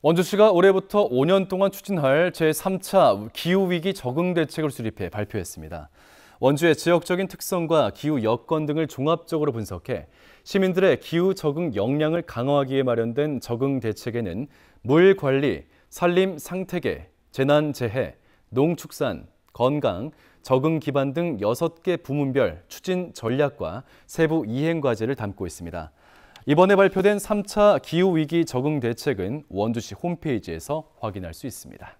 원주시가 올해부터 5년 동안 추진할 제3차 기후위기 적응 대책을 수립해 발표했습니다. 원주의 지역적인 특성과 기후 여건 등을 종합적으로 분석해 시민들의 기후 적응 역량을 강화하기에 마련된 적응 대책에는 물 관리, 산림 상태계, 재난 재해, 농축산, 건강, 적응 기반 등 6개 부문별 추진 전략과 세부 이행 과제를 담고 있습니다. 이번에 발표된 3차 기후위기 적응 대책은 원주시 홈페이지에서 확인할 수 있습니다.